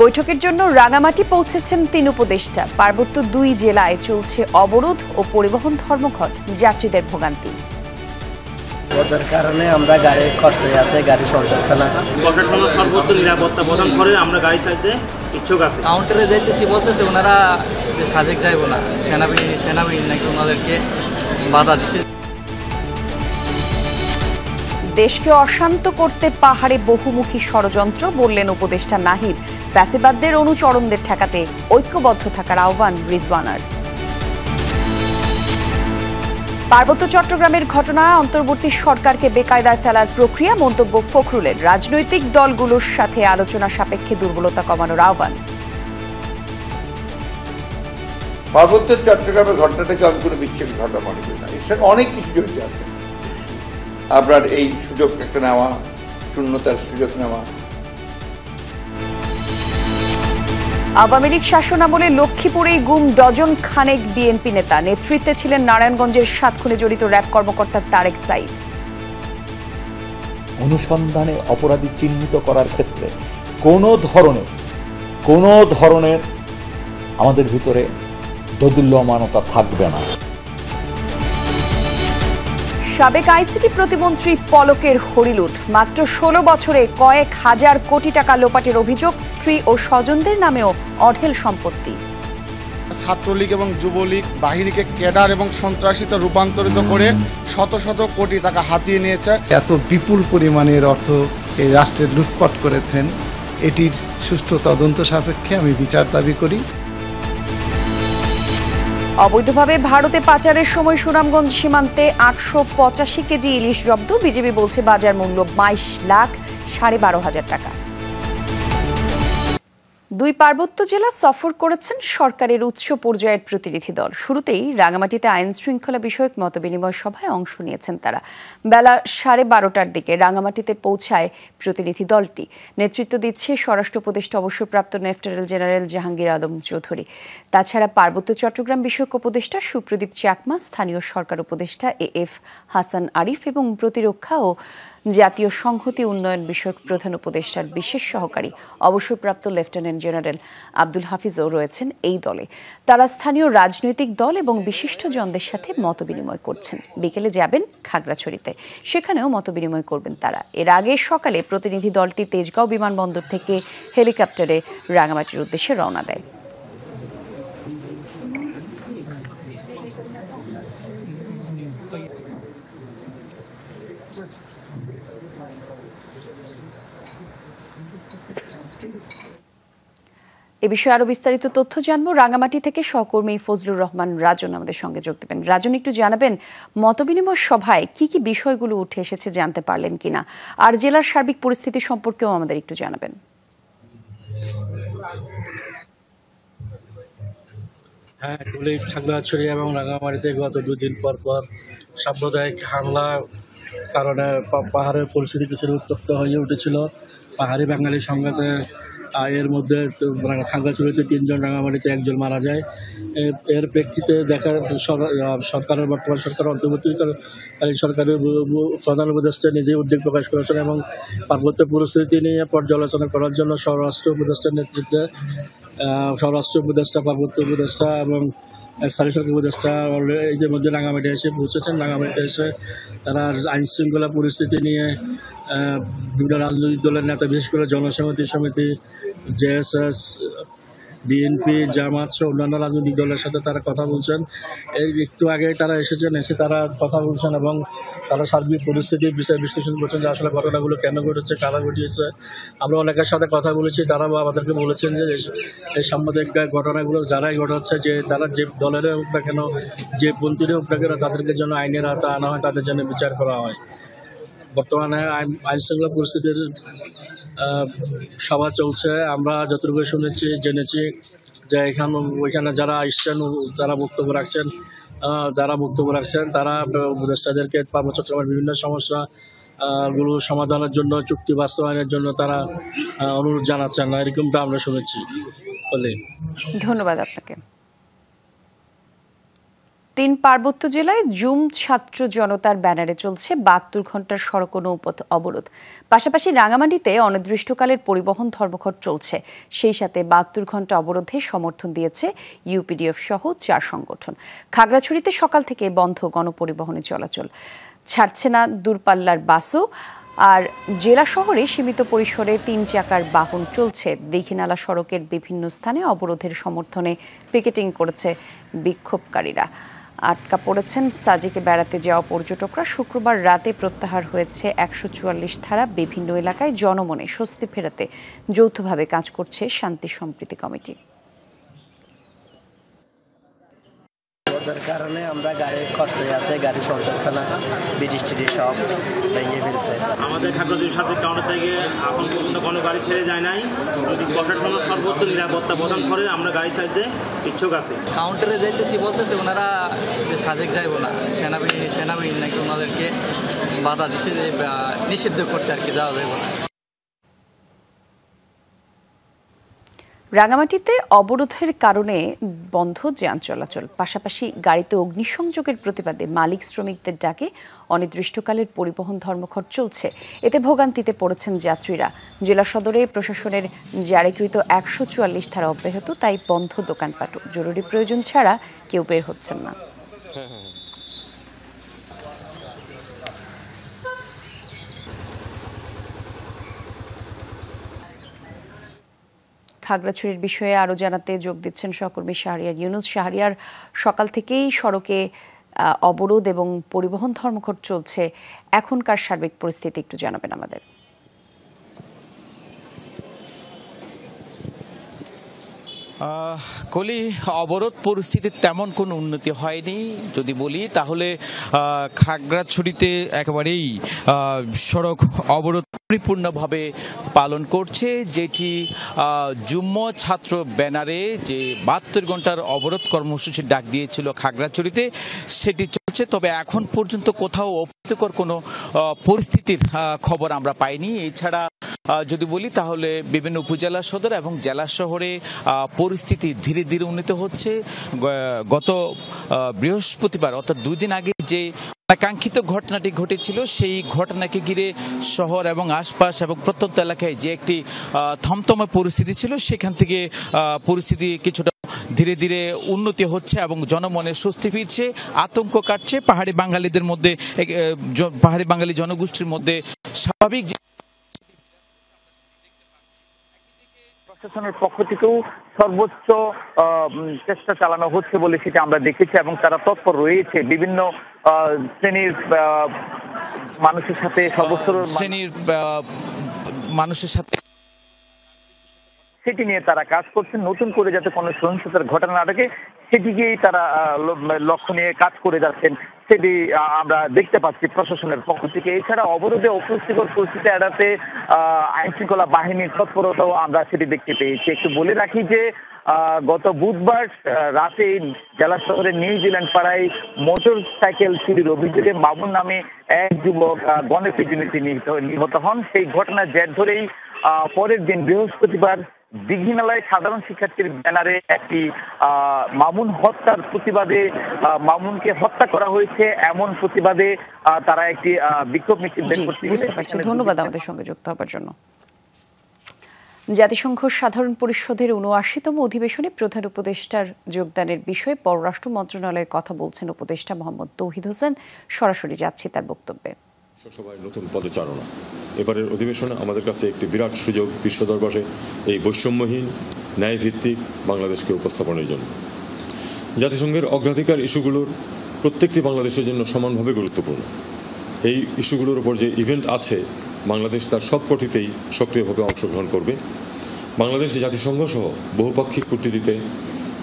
বৈঠকের জন্য রাঙামাটি পৌঁছেছেন তিন উপদেষ্টা পার্বত্য দুই জেলায় চলছে অবরোধ ও পরিবহন ধর্মঘট যাত্রীদের ভোগান্তি কারণে আমরা হয়ে গাড়ি নিরাপত্তা প্রদান করে আমরা গাড়ি কি বলতেছে যে সেনাবাহিনী নাকি ওনাদেরকে দেশকে অশান্ত করতে পাহাড়ে বহুমুখী ষড়যন্ত্র বললেন উপদেষ্টা নাহিদ ফ্যাসিবাদদের অনুচরণদের ঠেকাতে ঐক্যবদ্ধ থাকার আহ্বান রিজওয়ানার পার্বত্য চট্টগ্রামের ঘটনায় অন্তর্বর্তী সরকারকে বেকায়দায় ফেলার প্রক্রিয়া মন্তব্য ফখরুলের রাজনৈতিক দলগুলোর সাথে আলোচনা সাপেক্ষে দুর্বলতা কমানোর আহ্বান পার্বত্য চট্টগ্রামের ঘটনাটাকে আমি কোনো বিচ্ছেদ ঘটনা মনে করি না এর সঙ্গে অনেক কিছু জড়িত আছে আপনার এই সুযোগ একটা নেওয়া শূন্যতার সুযোগ নেওয়া আওয়ামী লীগ শাসনামলে লক্ষ্মীপুরেই গুম ডজন খানেক বিএনপি নেতা নেতৃত্বে ছিলেন নারায়ণগঞ্জের সাত খুনে জড়িত র্যাব কর্মকর্তা তারেক সাইদ অনুসন্ধানে অপরাধী চিহ্নিত করার ক্ষেত্রে কোন ধরনের কোন ধরনের আমাদের ভিতরে দদুল্যমানতা থাকবে না সাবেক আইসিটি প্রতিমন্ত্রী পলকের হরিলুট মাত্র ষোলো বছরে কয়েক হাজার কোটি টাকা লোপাটের অভিযোগ স্ত্রী ও স্বজনদের নামেও অঢেল সম্পত্তি ছাত্রলীগ এবং যুবলীগ বাহিনীকে ক্যাডার এবং সন্ত্রাসিত রূপান্তরিত করে শত শত কোটি টাকা হাতিয়ে নিয়েছে এত বিপুল পরিমাণের অর্থ এই রাষ্ট্রের লুটপাট করেছেন এটির সুষ্ঠু তদন্ত সাপেক্ষে আমি বিচার দাবি করি অবৈধভাবে ভারতে পাচারের সময় সুনামগঞ্জ সীমান্তে আটশো পঁচাশি কেজি ইলিশ জব্দ বিজেপি বলছে বাজার মূল্য বাইশ লাখ সাড়ে বারো হাজার টাকা দুই পার্বত্য জেলা সফর করেছেন সরকারের উচ্চ পর্যায়ের প্রতিনিধি দল শুরুতেই রাঙামাটিতে আইন শৃঙ্খলা বিষয়ক মতবিনিময় সভায় অংশ নিয়েছেন তারা বেলা সাড়ে বারোটার দিকে রাঙামাটিতে পৌঁছায় প্রতিনিধি দলটি নেতৃত্ব দিচ্ছে স্বরাষ্ট্র উপদেষ্টা অবসরপ্রাপ্ত লেফটেন্যান্ট জেনারেল জাহাঙ্গীর আলম চৌধুরী তাছাড়া পার্বত্য চট্টগ্রাম বিষয়ক উপদেষ্টা সুপ্রদীপ চাকমা স্থানীয় সরকার উপদেষ্টা এ এফ হাসান আরিফ এবং প্রতিরক্ষা ও জাতীয় সংহতি উন্নয়ন বিষয়ক প্রধান উপদেষ্টার বিশেষ সহকারী অবসরপ্রাপ্ত লেফটেন্যান্ট জেনারেল আব্দুল হাফিজও রয়েছেন এই দলে তারা স্থানীয় রাজনৈতিক দল এবং বিশিষ্ট জনদের সাথে মত বিনিময় করছেন বিকেলে যাবেন খাগড়াছড়িতে সেখানেও মত বিনিময় করবেন তারা এর আগে সকালে প্রতিনিধি দলটি তেজগাঁও বিমানবন্দর থেকে হেলিকপ্টারে রাঙামাটির উদ্দেশ্যে রওনা দেয় এ বিষয়ে আরো বিস্তারিত তথ্য জানবো রাঙামাটি থেকে সহকর্মী ফজলুর রহমান রাজন আমাদের সঙ্গে যোগ দেবেন রাজন একটু জানাবেন মতবিনিময় সভায় কি কি বিষয়গুলো উঠে এসেছে জানতে পারলেন কিনা আর জেলার সার্বিক পরিস্থিতি সম্পর্কেও আমাদের একটু জানাবেন হ্যাঁ গুলিক খাগড়াছড়ি এবং রাঙামাটিতে গত দুদিন পর পর সাম্প্রদায়িক হামলা কারণে পাহাড়ের পরিস্থিতি কিছু উত্তপ্ত হয়ে উঠেছিল পাহাড়ি বাঙালি সংঘাতে আর এর মধ্যে খাগড়াছড়িতে তিনজন রাঙামাটিতে একজন মারা যায় এর প্রেক্ষিতে দেখা সরকারের বর্তমান সরকার অন্তর্বর্তী সরকারের প্রধান উপদেষ্টা নিজেই উদ্বেগ প্রকাশ করেছেন এবং পার্বত্য পরিস্থিতি নিয়ে পর্যালোচনা করার জন্য স্বরাষ্ট্র উপদেষ্টার নেতৃত্বে স্বরাষ্ট্র উপদেষ্টা পার্বত্য উপদেষ্টা এবং স্থানীয় সরকার উপদেষ্টা ইতিমধ্যে রাঙামাটি এসে পৌঁছেছেন রাঙামাটি এসে তারা আইন শৃঙ্খলা পরিস্থিতি নিয়ে বিভিন্ন রাজনৈতিক দলের নেতা বিশেষ করে জনসমিতি সমিতি জেএসএস বিএনপি জামাত সহ অন্যান্য রাজনৈতিক দলের সাথে তারা কথা বলছেন এর একটু আগে তারা এসেছেন এসে তারা কথা বলছেন এবং তারা সার্বিক পরিস্থিতির বিষয়ে বিশ্লেষণ করছেন যে আসলে ঘটনাগুলো কেন ঘটেছে কারা ঘটিয়েছে আমরা অনেকের সাথে কথা বলেছি তারাও আমাদেরকে বলেছেন যে এই সাম্প্রদায়িক ঘটনাগুলো যারাই ঘটাচ্ছে যে তারা যে দলের হোক না কেন যে পন্থীদের হোক না কেন তাদেরকে যেন আইনের আওতা আনা হয় তাদের জন্য বিচার করা হয় বর্তমানে আইন আইনশৃঙ্খলা পরিস্থিতির সভা চলছে আমরা যতটুকু শুনেছি জেনেছি যে এখানে ওইখানে যারা আসছেন তারা বক্তব্য রাখছেন যারা বক্তব্য রাখছেন তারা উপদেষ্টাদেরকে পার্বত্য চট্টগ্রামের বিভিন্ন সমস্যা গুলো সমাধানের জন্য চুক্তি বাস্তবায়নের জন্য তারা অনুরোধ জানাচ্ছেন না এরকমটা আমরা শুনেছি বলে ধন্যবাদ আপনাকে তিন পার্বত্য জেলায় জুম ছাত্র জনতার ব্যানারে চলছে বাহাত্তর ঘন্টার সড়ক নৌপথ অবরোধ পাশাপাশি রাঙামাটিতে অনির্দিষ্টকালের পরিবহন ধর্মঘট চলছে সেই সাথে বাহাত্তর ঘন্টা অবরোধে সমর্থন দিয়েছে ইউপিডিএফ সহ চার সংগঠন খাগড়াছড়িতে সকাল থেকে বন্ধ গণপরিবহনে চলাচল ছাড়ছে না দূরপাল্লার বাসও আর জেলা শহরে সীমিত পরিসরে তিন চাকার বাহন চলছে দীঘিনালা সড়কের বিভিন্ন স্থানে অবরোধের সমর্থনে পিকেটিং করেছে বিক্ষোভকারীরা আটকা পড়েছেন সাজেকে বেড়াতে যাওয়া পর্যটকরা শুক্রবার রাতে প্রত্যাহার হয়েছে একশো চুয়াল্লিশ ধারা বিভিন্ন এলাকায় জনমনে স্বস্তি ফেরাতে যৌথভাবে কাজ করছে শান্তি সম্প্রীতি কমিটি যাতায়াতের কারণে আমরা গাড়ি কষ্ট হয়ে আছে গাড়ি চলতেছে না ব্রিটিশ টিটি সব ভেঙে ফেলছে আমাদের খাগড়াছড়ি সাথে কারণে থেকে এখন পর্যন্ত কোনো গাড়ি ছেড়ে যায় নাই প্রশাসন সর্বোচ্চ নিরাপত্তা প্রদান করে আমরা গাড়ি চাইতে ইচ্ছুক আছে কাউন্টারে যাইতেছি বলতেছে ওনারা যে সাজেক যাইব না সেনাবাহিনী সেনাবাহিনী নাকি ওনাদেরকে বাধা দিছে যে নিষিদ্ধ করতে আর কি যাওয়া যাইব না রাঙামাটিতে অবরোধের কারণে বন্ধ যান চলাচল পাশাপাশি গাড়িতে অগ্নিসংযোগের প্রতিবাদে মালিক শ্রমিকদের ডাকে অনির্দিষ্টকালের পরিবহন ধর্মঘট চলছে এতে ভোগান্তিতে পড়েছেন যাত্রীরা জেলা সদরে প্রশাসনের জারিকৃত একশো চুয়াল্লিশ ধারা অব্যাহত তাই বন্ধ দোকানপাটও জরুরি প্রয়োজন ছাড়া কেউ বের হচ্ছেন না হ্যাঁ, হ্যাঁ, হ্যাঁ। খাগড়াছড়ির বিষয়ে আরও জানাতে যোগ দিচ্ছেন সহকর্মী শাহরিয়ার ইউনুস শাহরিয়ার সকাল থেকেই সড়কে অবরোধ এবং পরিবহন ধর্মঘট চলছে এখনকার সার্বিক পরিস্থিতি একটু জানাবেন আমাদের কলি অবরোধ পরিস্থিতির তেমন কোনো উন্নতি হয়নি যদি বলি তাহলে খাগড়াছড়িতে একেবারেই সড়ক অবরোধ পরিপূর্ণভাবে পালন করছে যেটি যুম্ম ছাত্র ব্যানারে যে বাহাত্তর ঘন্টার অবরোধ কর্মসূচি ডাক দিয়েছিল খাগড়াছড়িতে সেটি চলছে তবে এখন পর্যন্ত কোথাও অপ্রীতিকর কোনো পরিস্থিতির খবর আমরা পাইনি এছাড়া যদি বলি তাহলে বিভিন্ন উপজেলা সদর এবং জেলা শহরে পরিস্থিতি ধীরে ধীরে উন্নীত হচ্ছে গত বৃহস্পতিবার অর্থাৎ দুদিন আগে যে কাঙ্ক্ষিত ঘটনাটি ঘটেছিল সেই ঘটনাকে ঘিরে শহর এবং আশপাশ এবং প্রত্যন্ত এলাকায় যে একটি থমথমে পরিস্থিতি ছিল সেখান থেকে পরিস্থিতি কিছুটা ধীরে ধীরে উন্নতি হচ্ছে এবং জনমনে স্বস্তি ফিরছে আতঙ্ক কাটছে পাহাড়ি বাঙালিদের মধ্যে পাহাড়ি বাঙালি জনগোষ্ঠীর মধ্যে স্বাভাবিক প্রশাসনের পক্ষ থেকেও সর্বোচ্চ চেষ্টা চালানো হচ্ছে বলে সেটা আমরা দেখেছি এবং তারা তৎপর রয়েছে বিভিন্ন শ্রেণীর মানুষের সাথে সর্বোচ্চ শ্রেণীর মানুষের সাথে সেটি নিয়ে তারা কাজ করছেন নতুন করে যাতে কোনো সহিংসতার ঘটনা না থাকে সেটিকেই তারা লক্ষ্য নিয়ে কাজ করে যাচ্ছেন সেটি আমরা দেখতে পাচ্ছি প্রশাসনের পক্ষ থেকে এছাড়া অবরোধে অপ্রস্তিকর পরিস্থিতি এড়াতে আইন শৃঙ্খলা বাহিনীর তৎপরতাও আমরা সেটি দেখতে পেয়েছি একটু বলে রাখি যে গত বুধবার রাতে জেলা শহরের নিউজিল্যান্ড পাড়ায় মোটর সাইকেল চুরির অভিযোগে মামুন নামে এক যুবক গণেশ নিহত হন সেই ঘটনার জের ধরেই পরের দিন বৃহস্পতিবার দীঘিনালায় সাধারণ শিক্ষার্থীর ব্যানারে একটি মামুন হত্যার প্রতিবাদে মামুনকে হত্যা করা হয়েছে এমন প্রতিবাদে তারা একটি বিক্ষোভ মিছিল বের করছে ধন্যবাদ আমাদের সঙ্গে যুক্ত হবার জন্য জাতিসংঘ সাধারণ পরিষদের উনআশিতম অধিবেশনে প্রধান উপদেষ্টার যোগদানের বিষয়ে পররাষ্ট্র মন্ত্রণালয়ে কথা বলছেন উপদেষ্টা মোহাম্মদ তৌহিদ হোসেন সরাসরি যাচ্ছি তার বক্তব্যে সবাই নতুন পদচারণা এবারের অধিবেশনে আমাদের কাছে একটি বিরাট সুযোগ বিশ্ব দরবারে এই বৈষম্যহীন ন্যায়ভিত্তিক বাংলাদেশকে উপস্থাপনের জন্য জাতিসংঘের অগ্রাধিকার ইস্যুগুলোর প্রত্যেকটি বাংলাদেশের জন্য সমানভাবে গুরুত্বপূর্ণ এই ইস্যুগুলোর উপর যে ইভেন্ট আছে বাংলাদেশ তার সবকটিতেই সক্রিয়ভাবে অংশগ্রহণ করবে বাংলাদেশ জাতিসংঘ সহ বহুপাক্ষিক কূটনীতিতে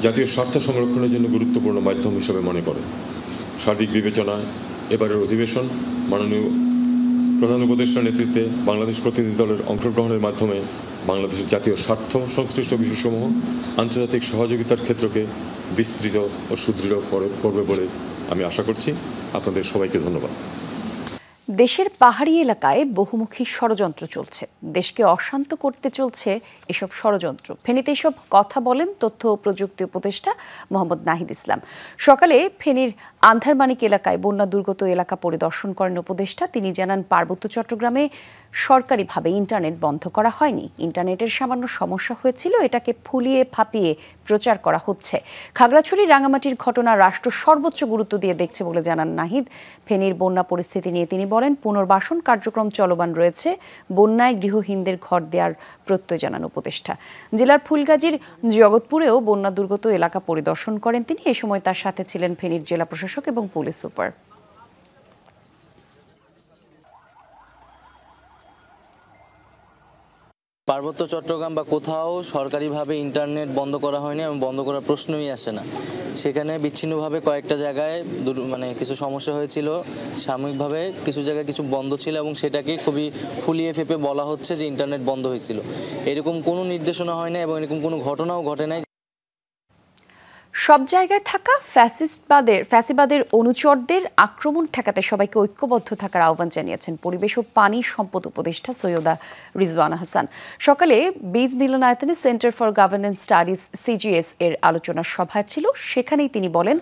জাতীয় স্বার্থ সংরক্ষণের জন্য গুরুত্বপূর্ণ মাধ্যম হিসেবে মনে করে সার্বিক বিবেচনায় এবারের অধিবেশন মাননীয় প্রধান উপদেষ্টার নেতৃত্বে বাংলাদেশ প্রতিনিধি দলের অংশগ্রহণের মাধ্যমে বাংলাদেশের জাতীয় স্বার্থ সংশ্লিষ্ট বিষয়সমূহ আন্তর্জাতিক সহযোগিতার ক্ষেত্রকে বিস্তৃত ও সুদৃঢ় করবে বলে আমি আশা করছি আপনাদের সবাইকে ধন্যবাদ দেশের পাহাড়ি এলাকায় বহুমুখী ষড়যন্ত্র চলছে দেশকে অশান্ত করতে চলছে এসব ষড়যন্ত্র ফেনীতে এসব কথা বলেন তথ্য ও প্রযুক্তি উপদেষ্টা মোহাম্মদ নাহিদ ইসলাম সকালে ফেনীর আন্ধারমানিক এলাকায় বন্যা দুর্গত এলাকা পরিদর্শন করেন উপদেষ্টা তিনি জানান পার্বত্য চট্টগ্রামে সরকারিভাবে ইন্টারনেট বন্ধ করা হয়নি ইন্টারনেটের সামান্য সমস্যা হয়েছিল এটাকে ফুলিয়ে ফাঁপিয়ে প্রচার করা হচ্ছে খাগড়াছড়ি রাঙামাটির ঘটনা রাষ্ট্র সর্বোচ্চ গুরুত্ব দিয়ে দেখছে বলে জানান নাহিদ ফেনীর বন্যা পরিস্থিতি নিয়ে তিনি বলেন পুনর্বাসন কার্যক্রম চলমান রয়েছে বন্যায় গৃহহীনদের ঘর দেওয়ার প্রত্যয় জানান উপদেষ্টা জেলার ফুলগাজীর জগৎপুরেও বন্যা দুর্গত এলাকা পরিদর্শন করেন তিনি এ সময় তার সাথে ছিলেন ফেনীর জেলা প্রশাসক এবং পুলিশ সুপার পার্বত্য চট্টগ্রাম বা কোথাও সরকারিভাবে ইন্টারনেট বন্ধ করা হয়নি এবং বন্ধ করার প্রশ্নই আসে না সেখানে বিচ্ছিন্নভাবে কয়েকটা জায়গায় মানে কিছু সমস্যা হয়েছিল সাময়িকভাবে কিছু জায়গায় কিছু বন্ধ ছিল এবং সেটাকে খুবই ফুলিয়ে ফেপে বলা হচ্ছে যে ইন্টারনেট বন্ধ হয়েছিল এরকম কোনো নির্দেশনা হয় না এবং এরকম কোনো ঘটনাও ঘটে নাই সব জায়গায় থাকা ফ্যাসিস্টবাদের ফ্যাসিবাদের অনুচরদের আক্রমণ ঠেকাতে সবাইকে ঐক্যবদ্ধ থাকার আহ্বান জানিয়েছেন পরিবেশ ও পানি সম্পদ উপদেষ্টা সৈয়দা রিজওয়ান হাসান সকালে বীজ মিলনায়তনে center for governance studies CGS এর আলোচনা সভা ছিল সেখানেই তিনি বলেন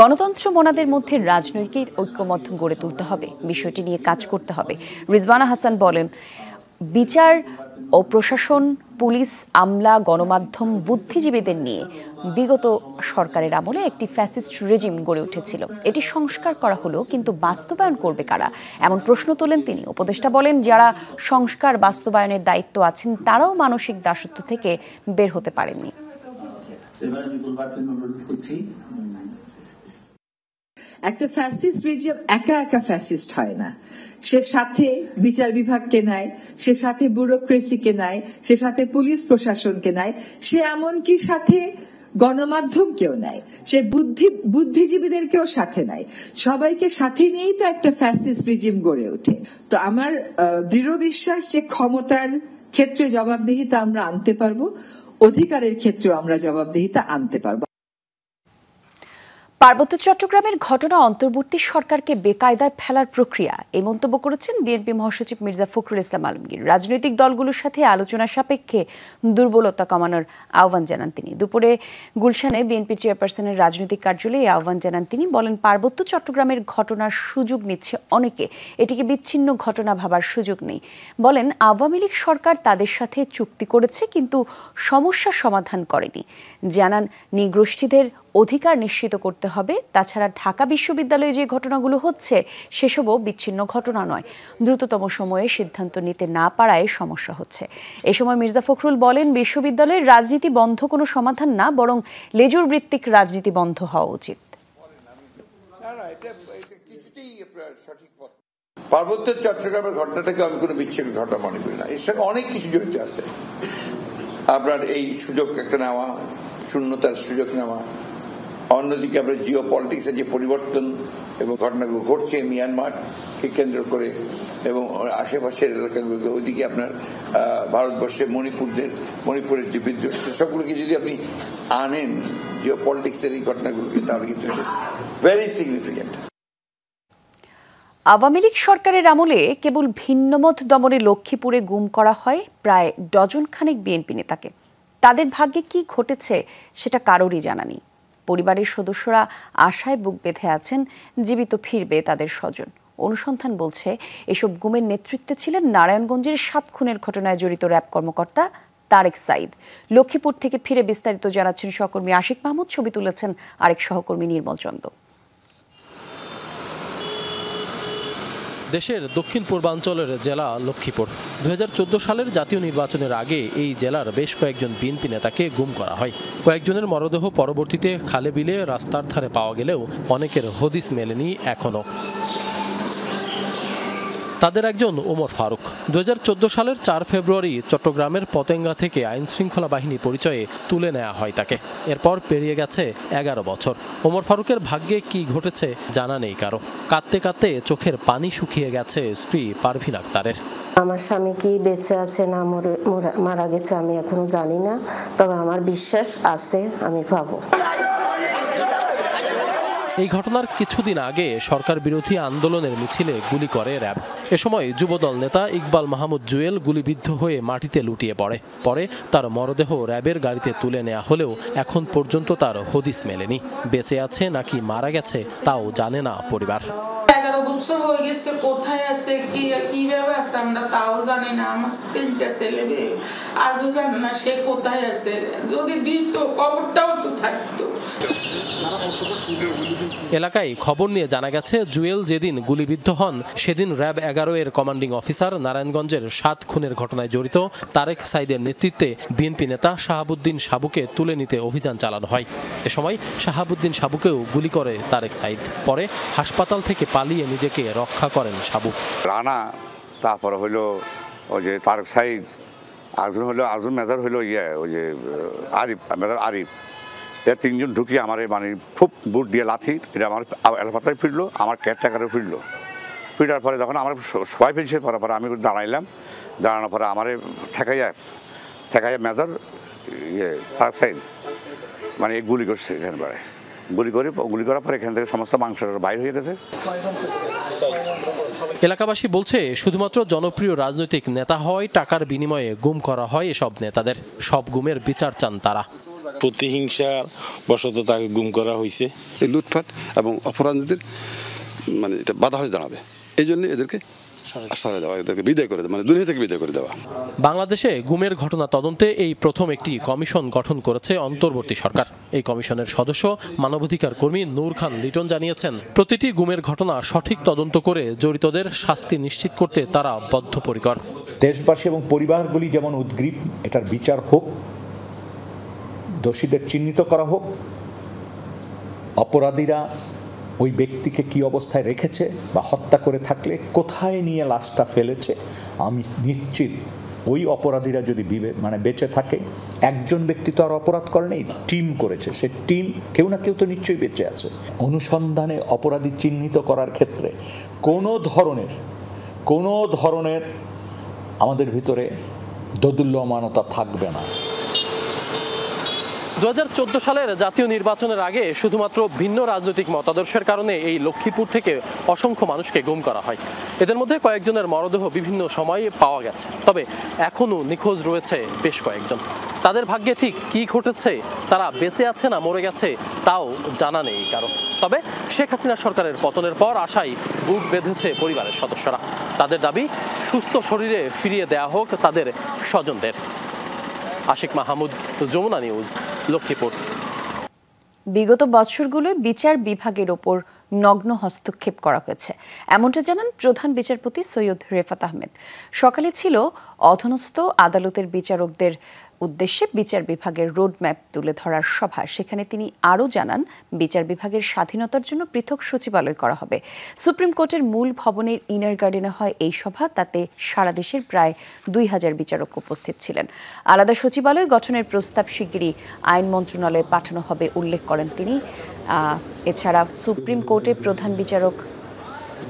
গণতন্ত্র মনাদের মধ্যে রাজনৈতিক ঐক্যমত গড়ে তুলতে হবে বিষয়টি নিয়ে কাজ করতে হবে রিজওয়ানা হাসান বলেন বিচার ও প্রশাসন পুলিশ আমলা গণমাধ্যম বুদ্ধিজীবীদের নিয়ে বিগত সরকারের আমলে একটি ফ্যাসিস্ট রেজিম গড়ে উঠেছিল এটি সংস্কার করা হলো কিন্তু বাস্তবায়ন করবে কারা এমন প্রশ্ন তোলেন তিনি উপদেষ্টা বলেন যারা সংস্কার বাস্তবায়নের দায়িত্ব আছেন তারাও মানসিক দাসত্ব থেকে বের হতে পারেননি একটা ফ্যাসিস্ট রেজিম একা একা ফ্যাসিস্ট হয় না সে সাথে বিচার বিভাগকে নেয় সে সাথে ব্যুরোক্রেসিকে নেয় সে সাথে পুলিশ প্রশাসনকে নেয় সে এমনকি সাথে গণমাধ্যম কেউ নেয় সে বুদ্ধি বুদ্ধিজীবীদেরকেও সাথে নেয় সবাইকে সাথে নিয়েই তো একটা ফ্যাসিস্ট রিজিম গড়ে ওঠে তো আমার দৃঢ় বিশ্বাস যে ক্ষমতার ক্ষেত্রে জবাবদিহিতা আমরা আনতে পারবো অধিকারের ক্ষেত্রেও আমরা জবাবদিহিতা আনতে পারবো পার্বত্য চট্টগ্রামের ঘটনা অন্তর্বর্তী সরকারকে বেকায়দায় ফেলার প্রক্রিয়া এই মন্তব্য করেছেন বিএনপি মহাসচিব মির্জা ফখরুল ইসলাম আলমগীর রাজনৈতিক দলগুলোর সাথে আলোচনা সাপেক্ষে দুর্বলতা কমানোর আহ্বান জানান তিনি দুপুরে গুলশানে বিএনপি চেয়ারপারসনের রাজনৈতিক কার্যালয়ে এই আহ্বান জানান তিনি বলেন পার্বত্য চট্টগ্রামের ঘটনার সুযোগ নিচ্ছে অনেকে এটিকে বিচ্ছিন্ন ঘটনা ভাবার সুযোগ নেই বলেন আওয়ামী লীগ সরকার তাদের সাথে চুক্তি করেছে কিন্তু সমস্যা সমাধান করেনি জানান নিগোষ্ঠীদের অধিকার নিশ্চিত করতে হবে তাছাড়া ঢাকা বিশ্ববিদ্যালয়ে যে ঘটনাগুলো হচ্ছে সেসবও বিচ্ছিন্ন ঘটনা নয় দ্রুততম সময়ে সিদ্ধান্ত নিতে না পারায় সমস্যা হচ্ছে এ সময় মির্জা ফখরুল বলেন বিশ্ববিদ্যালয়ের রাজনীতি বন্ধ কোনো সমাধান না বরং লেজুর ভিত্তিক রাজনীতি বন্ধ হওয়া উচিত পার্বত্য চট্টগ্রামের ঘটনাটাকে আমি কোনো বিচ্ছিন্ন ঘটনা মনে করি না এর সঙ্গে অনেক কিছু জড়িত আছে আপনার এই সুযোগ একটা নেওয়া শূন্যতার সুযোগ নেওয়া অন্যদিকে আমরা জিও পলিটিক্সের যে পরিবর্তন এবং ঘটনাগুলো ঘটছে মিয়ানমারকে কেন্দ্র করে এবং আশেপাশের এলাকাগুলোতে ওইদিকে আপনার ভারতবর্ষে মণিপুরদের মণিপুরের যে বিদ্রোহ সবগুলোকে যদি আপনি আনেন জিও পলিটিক্সের এই ঘটনাগুলোকে তাহলে কিন্তু ভেরি সিগনিফিকেন্ট আওয়ামী লীগ সরকারের আমলে কেবল ভিন্নমত দমনে লক্ষ্মীপুরে গুম করা হয় প্রায় ডজনখানেক বিএনপি নেতাকে তাদের ভাগ্যে কি ঘটেছে সেটা কারোরই জানা নেই পরিবারের সদস্যরা আশায় বুক বেঁধে আছেন জীবিত ফিরবে তাদের স্বজন অনুসন্ধান বলছে এসব গুমের নেতৃত্বে ছিলেন নারায়ণগঞ্জের সাত খুনের ঘটনায় জড়িত র্যাব কর্মকর্তা তারেক সাইদ লক্ষ্মীপুর থেকে ফিরে বিস্তারিত জানাচ্ছেন সহকর্মী আশিক মাহমুদ ছবি তুলেছেন আরেক সহকর্মী নির্মল চন্দ্র দেশের দক্ষিণ পূর্বাঞ্চলের জেলা লক্ষ্মীপুর দু সালের জাতীয় নির্বাচনের আগে এই জেলার বেশ কয়েকজন বিএনপি নেতাকে গুম করা হয় কয়েকজনের মরদেহ পরবর্তীতে খালে বিলে রাস্তার ধারে পাওয়া গেলেও অনেকের হদিস মেলেনি এখনও তাদের একজন ওমর ফারুক দু সালের চার ফেব্রুয়ারি চট্টগ্রামের পতেঙ্গা থেকে আইন শৃঙ্খলা বাহিনী পরিচয়ে তুলে নেওয়া হয় তাকে এরপর পেরিয়ে গেছে এগারো বছর ওমর ফারুকের ভাগ্যে কি ঘটেছে জানা নেই কারো কাঁদতে কাঁদতে চোখের পানি শুকিয়ে গেছে স্ত্রী পারভিন আক্তারের আমার স্বামী কি বেঁচে আছে না মারা গেছে আমি এখনো জানি না তবে আমার বিশ্বাস আছে আমি পাবো এই ঘটনার কিছুদিন আগে সরকার বিরোধী আন্দোলনের মিছিলে গুলি করে র্যাব এ সময় যুবদল নেতা ইকবাল মাহমুদ জুয়েল গুলিবিদ্ধ হয়ে মাটিতে লুটিয়ে পড়ে পরে তার মরদেহ র্যাবের গাড়িতে তুলে নেওয়া হলেও এখন পর্যন্ত তার হদিস মেলেনি বেঁচে আছে নাকি মারা গেছে তাও জানে না পরিবার এগারো বছর হয়ে গেছে কোথায় আছে কি কিভাবে আছে আমরা তাও জানি না আমার তিনটা ছেলে মেয়ে আজও না সে কোথায় আছে যদি দিত কবরটাও তো থাকতো এলাকায় খবর নিয়ে জানা গেছে জুয়েল যেদিন গুলিবিদ্ধ হন সেদিন র্যাব এগারো এর কমান্ডিং অফিসার নারায়ণগঞ্জের সাত খুনের ঘটনায় জড়িত তারেক সাইদের নেতৃত্বে বিএনপি নেতা শাহাবুদ্দিন সাবুকে তুলে নিতে অভিযান চালানো হয় এ সময় শাহাবুদ্দিন সাবুকেও গুলি করে তারেক সাইদ পরে হাসপাতাল থেকে পালিয়ে নিজেকে রক্ষা করেন সাবু রানা তারপর হলো ওই যে তারেক সাইদ আজম হলো আজম মেজার হলো ইয়ে ওই যে আরিফ মেজার আরিফ এর তিনজন ঢুকি আমার মানে খুব বুট দিয়ে লাথি এটা আমার এলাপাতায় ফিরলো আমার টাকারও ফিরলো ফিরার পরে যখন আমার সবাই ফিরছে পরে পরে আমি দাঁড়াইলাম দাঁড়ানোর পরে আমার ঠেকাইয়া ঠেকাইয়া মেজর ইয়ে তার মানে গুলি করছে এখানে গুলি করে গুলি করার পরে এখান থেকে সমস্ত মাংসটা বাইর হয়ে গেছে এলাকাবাসী বলছে শুধুমাত্র জনপ্রিয় রাজনৈতিক নেতা হয় টাকার বিনিময়ে গুম করা হয় এসব নেতাদের সব গুমের বিচার চান তারা প্রতিহিংসার বশত তাকে গুম করা হয়েছে এই লুটপাট এবং অপরাধীদের মানে এটা বাধা হয়ে দাঁড়াবে এই জন্য এদেরকে মানে বাংলাদেশে গুমের ঘটনা তদন্তে এই প্রথম একটি কমিশন গঠন করেছে অন্তর্বর্তী সরকার এই কমিশনের সদস্য মানবাধিকার কর্মী নূর খান লিটন জানিয়েছেন প্রতিটি গুমের ঘটনা সঠিক তদন্ত করে জড়িতদের শাস্তি নিশ্চিত করতে তারা বদ্ধপরিকর দেশবাসী এবং পরিবারগুলি যেমন উদ্গ্রীব এটার বিচার হোক দোষীদের চিহ্নিত করা হোক অপরাধীরা ওই ব্যক্তিকে কি অবস্থায় রেখেছে বা হত্যা করে থাকলে কোথায় নিয়ে লাশটা ফেলেছে আমি নিশ্চিত ওই অপরাধীরা যদি বিবে মানে বেঁচে থাকে একজন ব্যক্তি তো আর অপরাধ করে নেই টিম করেছে সে টিম কেউ না কেউ তো নিশ্চয়ই বেঁচে আছে অনুসন্ধানে অপরাধী চিহ্নিত করার ক্ষেত্রে কোনো ধরনের কোনো ধরনের আমাদের ভিতরে দদুল্যমানতা থাকবে না দু সালের জাতীয় নির্বাচনের আগে শুধুমাত্র ভিন্ন রাজনৈতিক মতাদর্শের কারণে এই লক্ষ্মীপুর থেকে অসংখ্য মানুষকে গুম করা হয় এদের মধ্যে কয়েকজনের মরদেহ বিভিন্ন সময়ে পাওয়া গেছে তবে এখনও নিখোঁজ রয়েছে বেশ কয়েকজন তাদের ভাগ্যে ঠিক কি ঘটেছে তারা বেঁচে আছে না মরে গেছে তাও জানা নেই কারণ তবে শেখ হাসিনা সরকারের পতনের পর আশায় বুক বেঁধেছে পরিবারের সদস্যরা তাদের দাবি সুস্থ শরীরে ফিরিয়ে দেয়া হোক তাদের স্বজনদের আশিক মাহমুদ যমুনা নিউজ লক্ষ্মীপুর বিগত বছরগুলোয় বিচার বিভাগের ওপর নগ্ন হস্তক্ষেপ করা হয়েছে এমনটা জানান প্রধান বিচারপতি সৈয়দ রেফাত আহমেদ সকালে ছিল অধনস্থ আদালতের বিচারকদের উদ্দেশ্যে বিচার বিভাগের রোডম্যাপ তুলে ধরার সভা সেখানে তিনি আরও জানান বিচার বিভাগের স্বাধীনতার জন্য পৃথক সচিবালয় করা হবে সুপ্রিম কোর্টের মূল ভবনের ইনার গার্ডেনে হয় এই সভা তাতে সারা দেশের প্রায় দুই হাজার বিচারক উপস্থিত ছিলেন আলাদা সচিবালয় গঠনের প্রস্তাব শিগগিরই আইন মন্ত্রণালয়ে পাঠানো হবে উল্লেখ করেন তিনি এছাড়া সুপ্রিম কোর্টে প্রধান বিচারক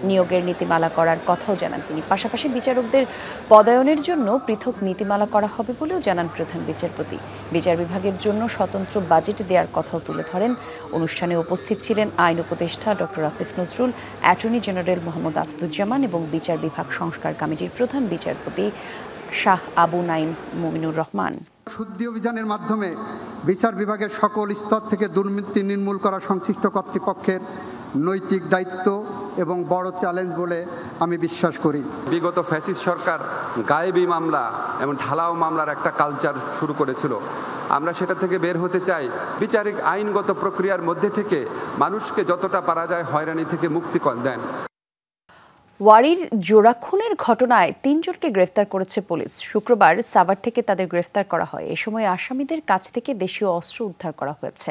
নিয়োগের নীতিমালা করার কথাও জানান তিনি পাশাপাশি বিচারকদের পদায়নের জন্য পৃথক নীতিমালা করা হবে বলেও জানান প্রধান বিচারপতি বিচার বিভাগের জন্য স্বতন্ত্র বাজেট দেওয়ার কথাও তুলে ধরেন অনুষ্ঠানে উপস্থিত ছিলেন আইন উপদেষ্টা doctor Asif Nazrul attorney general Mohammad Asaduzzaman এবং বিচার বিভাগ সংস্কার কমিটির প্রধান বিচারপতি শাহ আবু নাইম মুমিনুর রহমান শুদ্ধি অভিযানের মাধ্যমে বিচার বিভাগের সকল স্তর থেকে দুর্নীতি নির্মূল করা সংশ্লিষ্ট কর্তৃপক্ষের নৈতিক দায়িত্ব এবং বড় চ্যালেঞ্জ বলে আমি বিশ্বাস করি বিগত ফ্যাসিস সরকার গায়েবি মামলা এবং ঢালাও মামলার একটা কালচার শুরু করেছিল আমরা সেটা থেকে বের হতে চাই বিচারিক আইনগত প্রক্রিয়ার মধ্যে থেকে মানুষকে যতটা পারা যায় হয়রানি থেকে মুক্তি দেন ওয়ারির জোড়া খুনের ঘটনায় তিনজনকে গ্রেফতার করেছে পুলিশ শুক্রবার সাভার থেকে তাদের গ্রেফতার করা হয় এ সময় আসামিদের কাছ থেকে দেশীয় অস্ত্র উদ্ধার করা হয়েছে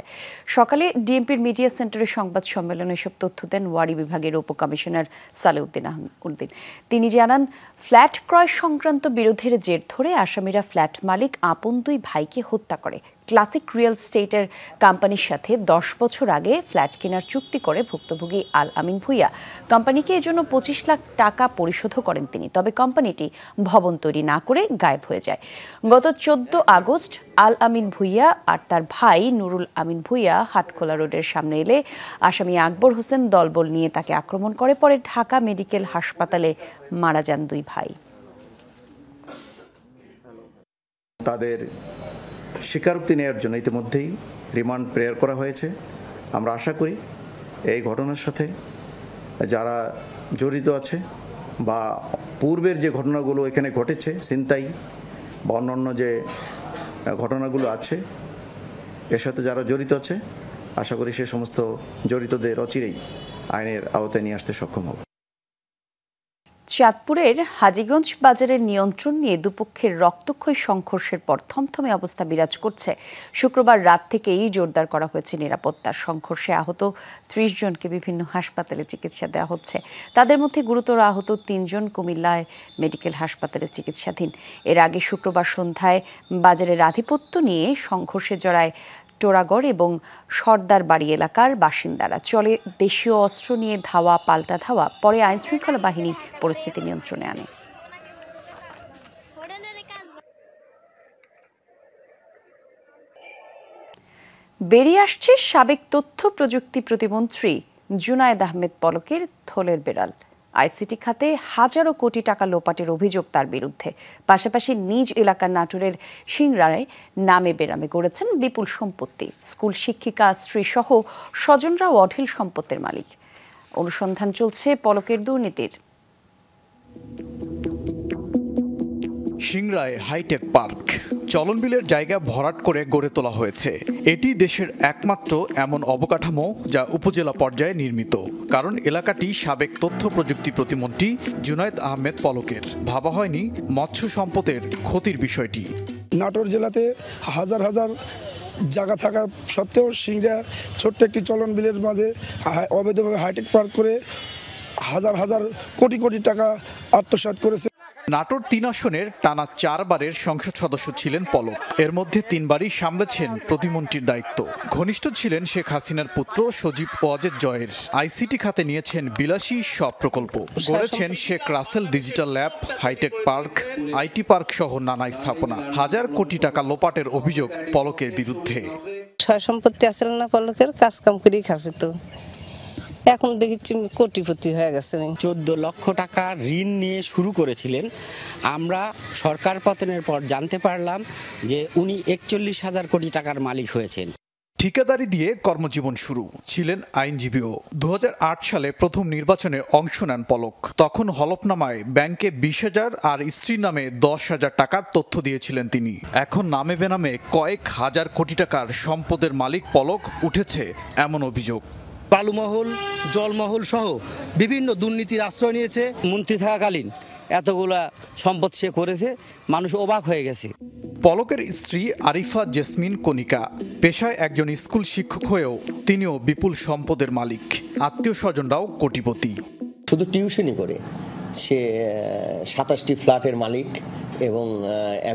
সকালে ডিএমপির মিডিয়া সেন্টারে সংবাদ সম্মেলনে এসব তথ্য দেন ওয়ারি বিভাগের উপকমিশনার সালেউদ্দিন আহমদিন তিনি জানান ফ্ল্যাট ক্রয় সংক্রান্ত বিরোধের জের ধরে আসামিরা ফ্ল্যাট মালিক আপন দুই ভাইকে হত্যা করে ক্লাসিক রিয়েল স্টেটের কোম্পানির সাথে দশ বছর আগে ফ্ল্যাট কেনার চুক্তি করে ভুক্তভোগী আল আমিন ভুইয়া কোম্পানিকে এজন্য পঁচিশ লাখ টাকা পরিশোধও করেন তিনি তবে কোম্পানিটি ভবন তৈরি না করে গায়েব হয়ে যায় গত চোদ্দ আগস্ট আল আমিন ভুইয়া আর তার ভাই নুরুল আমিন ভুইয়া হাটখোলা রোডের সামনে এলে আসামি আকবর হোসেন দলবল নিয়ে তাকে আক্রমণ করে পরে ঢাকা মেডিকেল হাসপাতালে মারা যান দুই ভাই তাদের স্বীকারোক্তি নেওয়ার জন্য ইতিমধ্যেই রিমান্ড প্রেয়ার করা হয়েছে আমরা আশা করি এই ঘটনার সাথে যারা জড়িত আছে বা পূর্বের যে ঘটনাগুলো এখানে ঘটেছে ছিনতাই বা অন্যান্য যে ঘটনাগুলো আছে এর সাথে যারা জড়িত আছে আশা করি সে সমস্ত জড়িতদের অচিরেই আইনের আওতায় নিয়ে আসতে সক্ষম হবে চাঁদপুরের হাজিগঞ্জ বাজারের নিয়ন্ত্রণ নিয়ে দুপক্ষের রক্তক্ষয়ী সংঘর্ষের পর থমথমে অবস্থা বিরাজ করছে শুক্রবার রাত থেকেই জোরদার করা হয়েছে নিরাপত্তা সংঘর্ষে আহত ত্রিশ জনকে বিভিন্ন হাসপাতালে চিকিৎসা দেওয়া হচ্ছে তাদের মধ্যে গুরুতর আহত তিনজন কুমিল্লায় মেডিকেল হাসপাতালে চিকিৎসাধীন এর আগে শুক্রবার সন্ধ্যায় বাজারের আধিপত্য নিয়ে সংঘর্ষে জড়ায় চোরাগড় এবং সর্দার বাড়ি এলাকার বাসিন্দারা চলে দেশীয় অস্ত্র নিয়ে ধাওয়া পাল্টা ধাওয়া পরে আইন শৃঙ্খলা বাহিনী পরিস্থিতি নিয়ন্ত্রণে আনে বেরিয়ে আসছে সাবেক তথ্য প্রযুক্তি প্রতিমন্ত্রী জুনায়েদ আহমেদ পলকের থলের বেড়াল আইসিটি খাতে হাজারো কোটি টাকা লোপাটের অভিযোগ তার বিরুদ্ধে পাশাপাশি নিজ এলাকার নাটোরের সিংরায় নামে বেরামে গড়েছেন বিপুল সম্পত্তি স্কুল শিক্ষিকা স্ত্রীসহ স্বজনরাও অঢেল সম্পত্তির মালিক অনুসন্ধান চলছে পলকের দুর্নীতির সিংড়ায় হাইটেক পার্ক চলনবিলের জায়গা ভরাট করে গড়ে তোলা হয়েছে এটি দেশের একমাত্র এমন অবকাঠামো যা উপজেলা পর্যায়ে নির্মিত কারণ এলাকাটি সাবেক তথ্য প্রযুক্তি প্রতিমন্ত্রী জুনায়দ আহমেদ পলকের ভাবা হয়নি মৎস্য সম্পদের ক্ষতির বিষয়টি নাটোর জেলাতে হাজার হাজার জায়গা থাকা সত্ত্বেও সিংড়া ছোট্ট একটি চলন বিলের মাঝে অবৈধভাবে হাইটেক পার্ক করে হাজার হাজার কোটি কোটি টাকা আত্মসাত করেছে নাটোর তিন আসনের টানা চারবারের সংসদ সদস্য ছিলেন পলক এর মধ্যে তিনবারই সামলেছেন প্রতিমন্ত্রীর দায়িত্ব ঘনিষ্ঠ ছিলেন শেখ হাসিনার পুত্র সজীব ওয়াজেদ জয়ের আইসিটি খাতে নিয়েছেন বিলাসী সব প্রকল্প গড়েছেন Sheikh Russel digital lab hitech park IT park সহ নানা স্থাপনা হাজার কোটি টাকা লোপাটের অভিযোগ পলকের বিরুদ্ধে সম্পত্তি আসলে না পলকের কাজ কাম করেই খাসে তো এখন দেখছি কোটিপতি হয়ে গেছে চোদ্দ লক্ষ টাকা ঋণ নিয়ে শুরু করেছিলেন আমরা সরকার পতনের পর জানতে পারলাম যে উনি একচল্লিশ হাজার কোটি টাকার মালিক হয়েছেন ঠিকাদারি দিয়ে কর্মজীবন শুরু ছিলেন আইনজীবীও দু সালে প্রথম নির্বাচনে অংশ নেন পলক তখন হলফনামায় ব্যাংকে বিশ হাজার আর স্ত্রীর নামে দশ হাজার টাকার তথ্য দিয়েছিলেন তিনি এখন নামে বেনামে কয়েক হাজার কোটি টাকার সম্পদের মালিক পলক উঠেছে এমন অভিযোগ বালুমহল জলমহল সহ বিভিন্ন দুর্নীতির আশ্রয় নিয়েছে মন্ত্রী থাকাকালীন এতগুলা সম্পদ সে করেছে মানুষ অবাক হয়ে গেছে পলকের স্ত্রী আরিফা জেসমিন কনিকা পেশায় একজন স্কুল শিক্ষক হয়েও তিনিও বিপুল সম্পদের মালিক আত্মীয় স্বজনরাও কোটিপতি শুধু টিউশনই করে সে সাতাশটি ফ্ল্যাটের মালিক এবং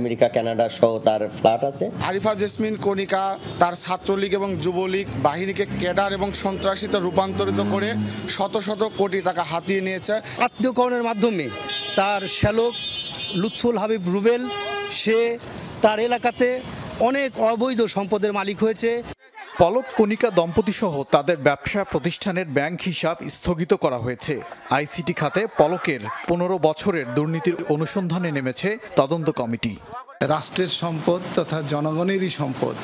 আমেরিকা কানাডা সহ তার ফ্ল্যাট আছে আরিফা জেসমিন কণিকা তার ছাত্রলীগ এবং যুবলীগ বাহিনীকে ক্যাডার এবং সন্ত্রাসিত রূপান্তরিত করে শত শত কোটি টাকা হাতিয়ে নিয়েছে আত্মীয়করণের মাধ্যমে তার শ্যালক লুৎফুল হাবিব রুবেল সে তার এলাকাতে অনেক অবৈধ সম্পদের মালিক হয়েছে পলক কণিকা দম্পতি সহ তাদের ব্যবসা প্রতিষ্ঠানের ব্যাংক হিসাব স্থগিত করা হয়েছে আইসিটি খাতে পলকের পনেরো বছরের দুর্নীতির অনুসন্ধানে নেমেছে তদন্ত কমিটি রাষ্ট্রের সম্পদ তথা জনগণেরই সম্পদ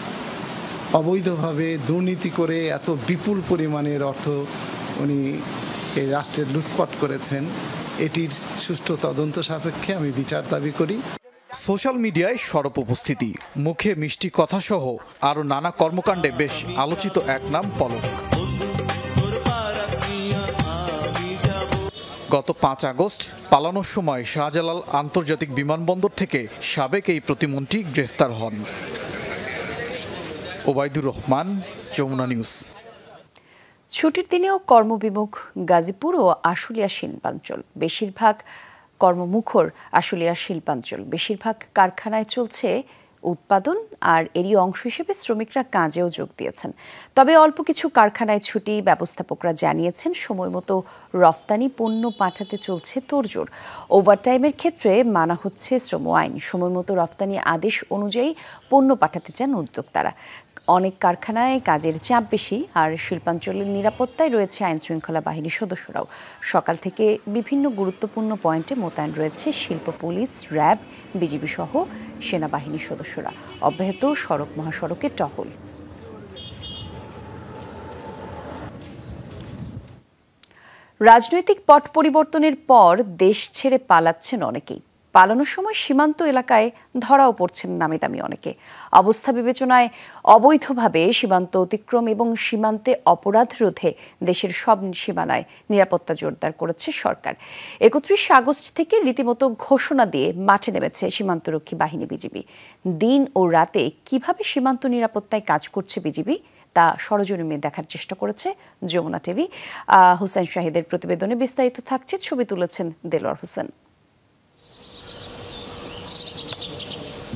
অবৈধভাবে দুর্নীতি করে এত বিপুল পরিমাণের অর্থ উনি এই রাষ্ট্রের লুটপাট করেছেন এটির সুষ্ঠু তদন্ত সাপেক্ষে আমি বিচার দাবি করি সোশ্যাল মিডিয়ায় সরব উপস্থিতি মুখে মিষ্টি কথা সহ আরো নানা কর্মকাণ্ডে বেশ আলোচিত এক নাম পলক গত পাঁচ আগস্ট পালানোর সময় শাহজালাল আন্তর্জাতিক বিমানবন্দর থেকে সাবেক এই প্রতিমন্ত্রী গ্রেফতার হন ওবায়দুর রহমান যমুনা নিউজ ছুটির দিনেও কর্মবিমুখ গাজীপুর ও আশুলিয়া শিল্পাঞ্চল বেশিরভাগ কর্মমুখর আশুলিয়ার শিল্পাঞ্চল বেশিরভাগ কারখানায় চলছে উৎপাদন আর এরই অংশ হিসেবে শ্রমিকরা কাজেও যোগ দিয়েছেন তবে অল্প কিছু কারখানায় ছুটি ব্যবস্থাপকরা জানিয়েছেন সময় মতো রফতানি পণ্য পাঠাতে চলছে তোড়জোড় ওভারটাইমের ক্ষেত্রে মানা হচ্ছে শ্রম আইন সময় মতো রফতানি আদেশ অনুযায়ী পণ্য পাঠাতে চান উদ্যোক্তারা অনেক কারখানায় কাজের চাপ বেশি আর শিল্পাঞ্চলের নিরাপত্তায় রয়েছে আইনশৃঙ্খলা বাহিনীর সদস্যরাও সকাল থেকে বিভিন্ন গুরুত্বপূর্ণ পয়েন্টে মোতায়েন রয়েছে শিল্প পুলিশ র্যাব বিজিবি সহ সেনাবাহিনীর সদস্যরা অব্যাহত সড়ক মহাসড়কে টহল রাজনৈতিক পট পরিবর্তনের পর দেশ ছেড়ে পালাচ্ছেন অনেকেই পালানোর সময় সীমান্ত এলাকায় ধরাও পড়ছেন নামে দামি অনেকে অবস্থা বিবেচনায় অবৈধভাবে সীমান্ত অতিক্রম এবং সীমান্তে অপরাধ রোধে দেশের সব সীমানায় নিরাপত্তা জোরদার করেছে সরকার একত্রিশে আগস্ট থেকে রীতিমতো ঘোষণা দিয়ে মাঠে নেমেছে সীমান্তরক্ষী বাহিনী বিজিবি দিন ও রাতে কিভাবে সীমান্ত নিরাপত্তায় কাজ করছে বিজিবি তা সরজমিনে দেখার চেষ্টা করেছে যমুনা টিভি হুসেন শাহিদের প্রতিবেদনে বিস্তারিত থাকছে ছবি তুলেছেন দেলোয়ার হোসেন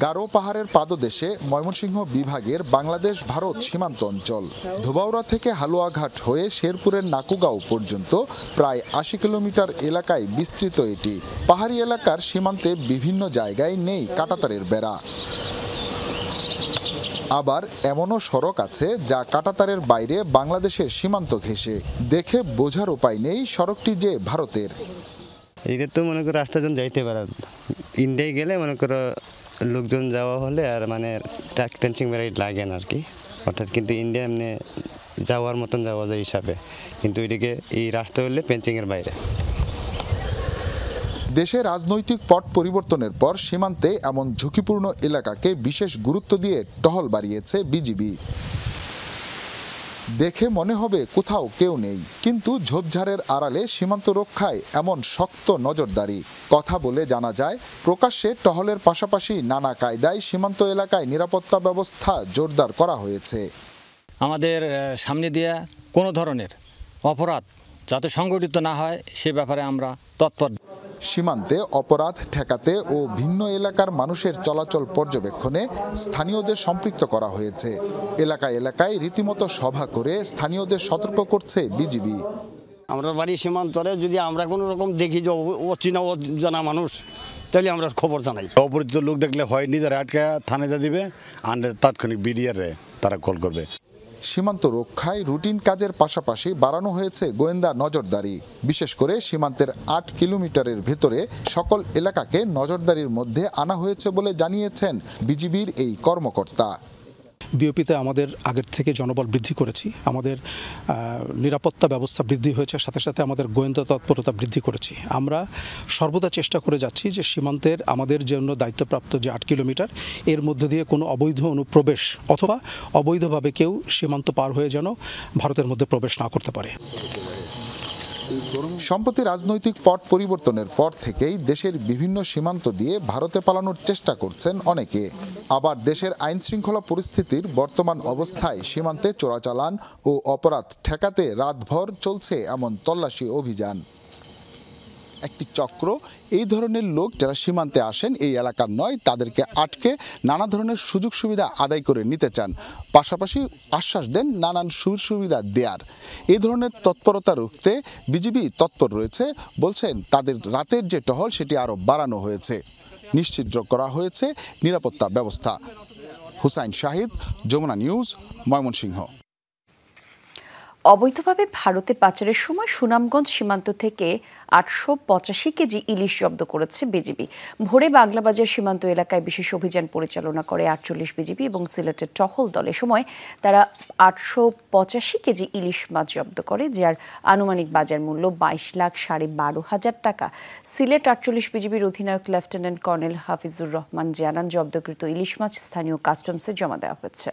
গারো পাহাড়ের পাদদেশে ময়মনসিংহ বিভাগের বাংলাদেশ ভারত সীমান্ত অঞ্চল ধোবাউরা থেকে হালুয়াঘাট হয়ে শেরপুরের নাকুগাঁও পর্যন্ত প্রায় আশি কিলোমিটার এলাকায় বিস্তৃত এটি পাহাড়ি এলাকার সীমান্তে বিভিন্ন জায়গায় নেই কাটাতারের বেড়া আবার এমনও সড়ক আছে যা কাটাতারের বাইরে বাংলাদেশের সীমান্ত ঘেঁষে দেখে বোঝার উপায় নেই সড়কটি যে ভারতের এটা তো মনে করো রাস্তা জন যাইতে পারে ইন্ডিয়ায় গেলে মনে করো লোকজন যাওয়া হলে আর মানে ট্যাক ফেন্সিং ভ্যারাইট লাগে না আর কি অর্থাৎ কিন্তু ইন্ডিয়া এমনি যাওয়ার মতন যাওয়া যায় হিসাবে কিন্তু এদিকে এই রাস্তা হলে ফেন্সিংয়ের বাইরে দেশে রাজনৈতিক পট পরিবর্তনের পর সীমান্তে এমন ঝুঁকিপূর্ণ এলাকাকে বিশেষ গুরুত্ব দিয়ে টহল বাড়িয়েছে বিজিবি দেখে মনে হবে কোথাও কেউ নেই কিন্তু ঝোপঝাড়ের আড়ালে সীমান্ত রক্ষায় এমন শক্ত নজরদারি কথা বলে জানা যায় প্রকাশ্যে টহলের পাশাপাশি নানা কায়দায় সীমান্ত এলাকায় নিরাপত্তা ব্যবস্থা জোরদার করা হয়েছে আমাদের সামনে দিয়ে কোনো ধরনের অপরাধ যাতে সংগঠিত না হয় সে ব্যাপারে আমরা তৎপর সীমান্তে অপরাধ ঠেকাতে ও ভিন্ন এলাকার মানুষের চলাচল পর্যবেক্ষণে স্থানীয়দের সম্পৃক্ত করা হয়েছে এলাকা এলাকায় রীতিমতো সভা করে স্থানীয়দের সতর্ক করছে বিজিবি আমরা বাড়ি সীমান্তরে যদি আমরা কোনো রকম দেখি যে অচেনা অজানা মানুষ তাহলে আমরা খবর জানাই অপরিচিত লোক দেখলে হয় নিজেরা আটকা থানাতে দিবে আর তাৎক্ষণিক বিডিআরে তারা কল করবে সীমান্ত রক্ষায় রুটিন কাজের পাশাপাশি বাড়ানো হয়েছে গোয়েন্দা নজরদারি বিশেষ করে সীমান্তের আট কিলোমিটারের ভেতরে সকল এলাকাকে নজরদারির মধ্যে আনা হয়েছে বলে জানিয়েছেন বিজিবির এই কর্মকর্তা বিওপিতে আমাদের আগের থেকে জনবল বৃদ্ধি করেছি আমাদের নিরাপত্তা ব্যবস্থা বৃদ্ধি হয়েছে সাথে সাথে আমাদের গোয়েন্দা তৎপরতা বৃদ্ধি করেছি আমরা সর্বদা চেষ্টা করে যাচ্ছি যে সীমান্তের আমাদের জন্য দায়িত্বপ্রাপ্ত যে আট কিলোমিটার এর মধ্য দিয়ে কোনো অবৈধ অনুপ্রবেশ অথবা অবৈধভাবে কেউ সীমান্ত পার হয়ে যেন ভারতের মধ্যে প্রবেশ না করতে পারে সম্প্রতি রাজনৈতিক পট পরিবর্তনের পর থেকেই দেশের বিভিন্ন সীমান্ত দিয়ে ভারতে পালানোর চেষ্টা করছেন অনেকে আবার দেশের আইন শৃঙ্খলা পরিস্থিতির বর্তমান অবস্থায় সীমান্তে চোরাচালান ও অপরাধ ঠেকাতে রাতভর চলছে এমন তল্লাশি অভিযান একটি চক্র এই ধরনের লোক যারা সীমান্তে আসেন এই এলাকার নয় তাদেরকে আটকে নানা ধরনের সুযোগ সুবিধা আদায় করে নিতে চান পাশাপাশি আশ্বাস দেন নানান সুযোগ সুবিধা দেয়ার এই ধরনের তৎপরতা রুখতে বিজিবি তৎপর রয়েছে বলছেন তাদের রাতের যে টহল সেটি আরও বাড়ানো হয়েছে নিশ্চিত করা হয়েছে নিরাপত্তা ব্যবস্থা হুসাইন শাহিদ যমুনা নিউজ ময়মনসিংহ অবৈধভাবে ভারতে পাচারের সময় সুনামগঞ্জ সীমান্ত থেকে আটশো পঁচাশি কেজি ইলিশ জব্দ করেছে বিজিবি ভোরে বাংলাবাজার সীমান্ত এলাকায় বিশেষ অভিযান পরিচালনা করে আটচল্লিশ বিজিবি এবং সিলেটের টহল দলের সময় তারা আটশো পঁচাশি কেজি ইলিশ মাছ জব্দ করে যার আনুমানিক বাজার মূল্য বাইশ লাখ সাড়ে বারো হাজার টাকা সিলেট আটচল্লিশ বিজিবির অধিনায়ক লেফটেন্যান্ট কর্নেল হাফিজুর রহমান জানান জব্দকৃত ইলিশ মাছ স্থানীয় কাস্টমসে জমা দেওয়া হয়েছে